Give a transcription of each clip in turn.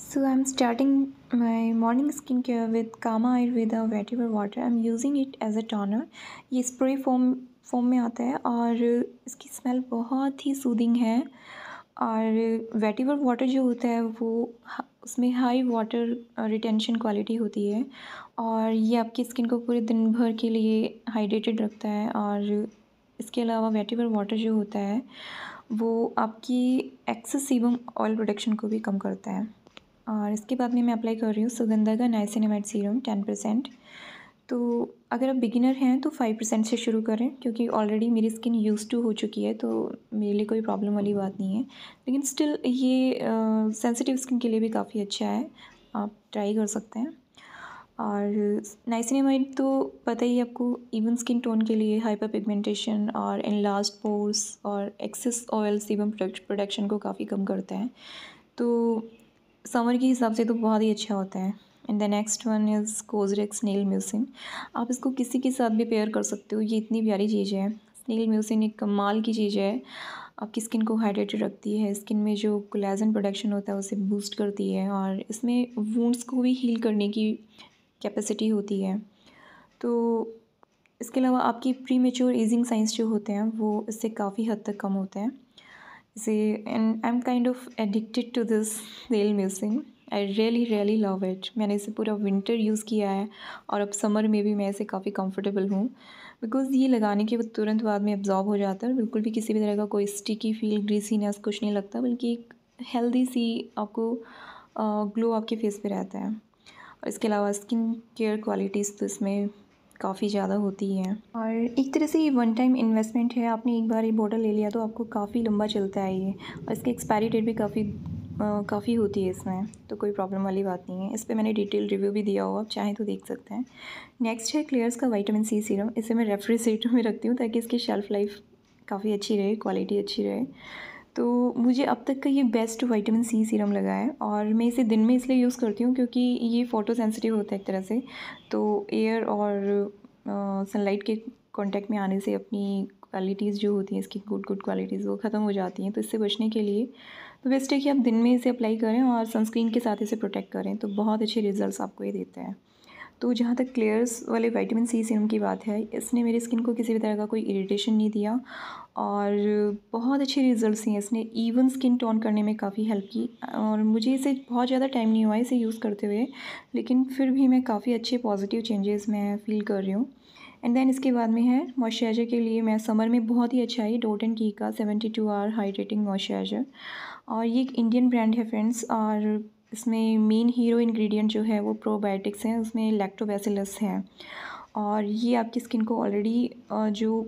so I am So I'm starting my morning skincare with Kama Ayurveda water I am using it as a toner ये spray foam foam में आता है और इसकी smell बहुत ही soothing है और वेटिवर वाटर जो होता है वो उसमें हाई वाटर रिटेंशन क्वालिटी होती है और ये आपकी स्किन को पूरे दिन भर के लिए हाइड्रेटेड रखता है और इसके अलावा वेटिवर वाटर जो होता है वो आपकी एक्सेस ऑयल प्रोडक्शन को भी कम करता है और इसके बाद में मैं अप्लाई कर रही हूँ सुगंधा का नाइसिनेमेट सीरम टेन परसेंट तो अगर आप बिगिनर हैं तो फाइव परसेंट से शुरू करें क्योंकि ऑलरेडी मेरी स्किन यूज़ टू हो चुकी है तो मेरे लिए कोई प्रॉब्लम वाली बात नहीं है लेकिन स्टिल ये सेंसिटिव स्किन के लिए भी काफ़ी अच्छा है आप ट्राई कर सकते हैं और नाइसिनमाइट तो पता ही आपको इवन स्किन टोन के लिए हाइपर पिगमेंटेशन और लास्ट पोर्स और एक्सेस ऑयल सीबम प्रोडक्शन को काफ़ी कम करता है तो समर के हिसाब से तो बहुत ही अच्छा होता है and the next one is COSRX snail mucin आप इसको किसी के साथ भी पेयर कर सकते हो ये इतनी प्यारी चीज़ है स्नेल म्यूसिन एक कमाल की चीज़ है आपकी स्किन को हाइड्रेटेड रखती है स्किन में जो कोलेजन प्रोडक्शन होता है उसे बूस्ट करती है और इसमें वूंड्स को भी हील करने की कैपेसिटी होती है तो इसके अलावा आपकी प्री मेच्योर एजिंग साइंस जो होते हैं वो इससे काफ़ी हद तक कम होते हैं and I am kind of addicted to this nail mucin I really really love it मैंने इसे पूरा विंटर यूज़ किया है और अब समर में भी मैं इसे काफ़ी कंफर्टेबल हूँ बिकॉज़ ये लगाने के बाद तुरंत बाद में एब्जॉर्ब हो जाता है और बिल्कुल भी किसी भी तरह का कोई स्टिकी फील ग्रीसीनेस कुछ नहीं लगता बल्कि एक हेल्दी सी आपको ग्लो आपके फेस पे रहता है और इसके अलावा स्किन केयर क्वालिटीज़ तो इसमें काफ़ी ज़्यादा होती है और एक तरह से ये वन टाइम इन्वेस्टमेंट है आपने एक बार ये बॉटल ले लिया तो आपको काफ़ी लंबा चलता है ये और इसकी एक्सपायरी डेट भी काफ़ी काफ़ी होती है इसमें तो कोई प्रॉब्लम वाली बात नहीं है इस पर मैंने डिटेल रिव्यू भी दिया हुआ आप चाहें तो देख सकते हैं नेक्स्ट है क्लियर्स का वाइटामिन सी सीरम इसे मैं रेफ्रिजरेटर में रखती हूँ ताकि इसकी शेल्फ़ लाइफ काफ़ी अच्छी रहे क्वालिटी अच्छी रहे तो मुझे अब तक का ये बेस्ट वाइटामिन सी सीरम लगा है और मैं इसे दिन में इसलिए यूज़ करती हूँ क्योंकि ये फ़ोटो सेंसिटिव होता है एक तरह से तो एयर और सनलाइट के कांटेक्ट में आने से अपनी क्वालिटीज़ जो होती हैं इसकी गुड गुड क्वालिटीज़ वो ख़त्म हो जाती हैं तो इससे बचने के लिए तो बेस्ट है कि आप दिन में इसे अप्लाई करें और सनस्क्रीन के साथ इसे प्रोटेक्ट करें तो बहुत अच्छे रिजल्ट आपको ये देता है तो जहाँ तक क्लेयर्स वाले वाइटामिन सी सीरम की बात है इसने मेरी स्किन को किसी भी तरह का कोई इरिटेशन नहीं दिया और बहुत अच्छे रिज़ल्ट्स हैं इसने इवन स्किन टोन करने में काफ़ी हेल्प की और मुझे इसे बहुत ज़्यादा टाइम नहीं हुआ इसे यूज़ करते हुए लेकिन फिर भी मैं काफ़ी अच्छे पॉजिटिव चेंजेस मैं फील कर रही हूँ एंड देन इसके बाद में है मॉइस्चराइज़र के लिए मैं समर में बहुत ही अच्छा है डोट एंड की का seventy two hour hydrating moisturiser और ये एक इंडियन ब्रांड है फ्रेंड्स और इसमें मेन हीरो इंग्रेडिएंट जो है वो प्रोबायोटिक्स हैं उसमें लैक्टोबैसिलस हैं और ये आपकी स्किन को ऑलरेडी जो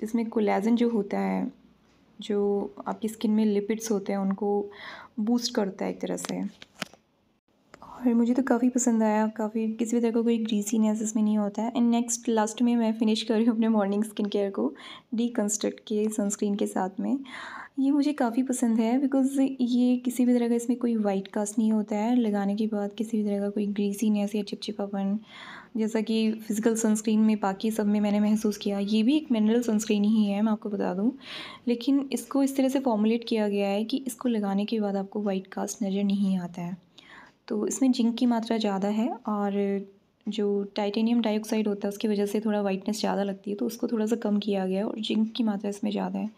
जिसमें कोलेजन जो होता है जो आपकी स्किन में लिपिड्स होते हैं उनको बूस्ट करता है एक तरह से और मुझे तो काफ़ी पसंद आया काफ़ी किसी भी तरह का कोई ग्रीसीनेस इसमें नहीं होता है एंड नेक्स्ट लास्ट में मैं फिनिश कर रही हूँ अपने मॉर्निंग स्किन केयर को डी कंस्ट्रक्ट के सनस्क्रीन के साथ में ये मुझे काफ़ी पसंद है बिकॉज ये किसी भी तरह का इसमें कोई वाइट कास्ट नहीं होता है लगाने के बाद किसी भी तरह का कोई ग्रीसीनेस या चिपचिपापन जैसा कि फ़िज़िकल सनस्क्रीन में बाकी सब में मैंने महसूस किया ये भी एक मिनरल सनस्क्रीन ही है मैं आपको बता दूँ लेकिन इसको इस तरह से फॉर्मुलेट किया गया है कि इसको लगाने के बाद आपको वाइट कास्ट नज़र नहीं आता है तो इसमें जिंक की मात्रा ज़्यादा है और जो टाइटेनियम डाइऑक्साइड होता है उसकी वजह से थोड़ा वाइटनेस ज़्यादा लगती है तो उसको थोड़ा सा कम किया गया है और जिंक की मात्रा इसमें ज़्यादा है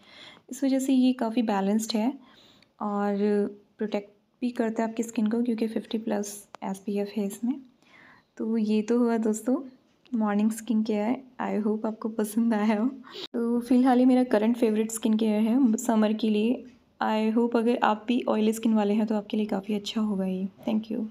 इस वजह से ये काफ़ी बैलेंस्ड है और प्रोटेक्ट भी करता है आपकी स्किन को क्योंकि फिफ्टी प्लस एस है इसमें तो ये तो हुआ दोस्तों morning skin care I hope आपको पसंद आया हो तो फिलहाल ही मेरा करंट फेवरेट स्किन केयर है समर के लिए आई होप अगर आप भी ऑयली स्किन वाले हैं तो आपके लिए काफ़ी अच्छा होगा ये थैंक यू